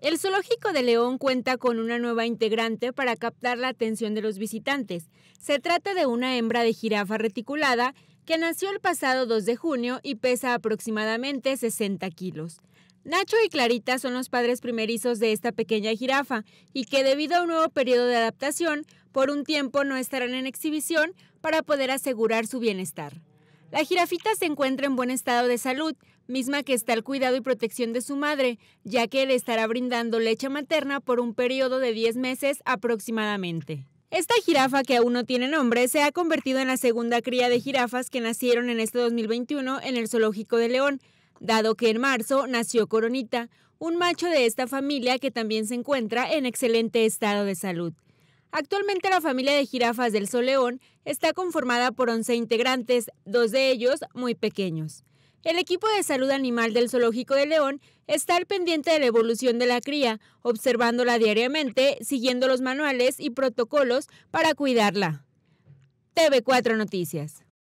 El zoológico de León cuenta con una nueva integrante para captar la atención de los visitantes. Se trata de una hembra de jirafa reticulada que nació el pasado 2 de junio y pesa aproximadamente 60 kilos. Nacho y Clarita son los padres primerizos de esta pequeña jirafa y que debido a un nuevo periodo de adaptación, por un tiempo no estarán en exhibición para poder asegurar su bienestar. La jirafita se encuentra en buen estado de salud, misma que está al cuidado y protección de su madre, ya que le estará brindando leche materna por un periodo de 10 meses aproximadamente. Esta jirafa, que aún no tiene nombre, se ha convertido en la segunda cría de jirafas que nacieron en este 2021 en el Zoológico de León, dado que en marzo nació Coronita, un macho de esta familia que también se encuentra en excelente estado de salud. Actualmente la familia de jirafas del León está conformada por 11 integrantes, dos de ellos muy pequeños. El equipo de salud animal del Zoológico de León está al pendiente de la evolución de la cría, observándola diariamente, siguiendo los manuales y protocolos para cuidarla. TV4 Noticias.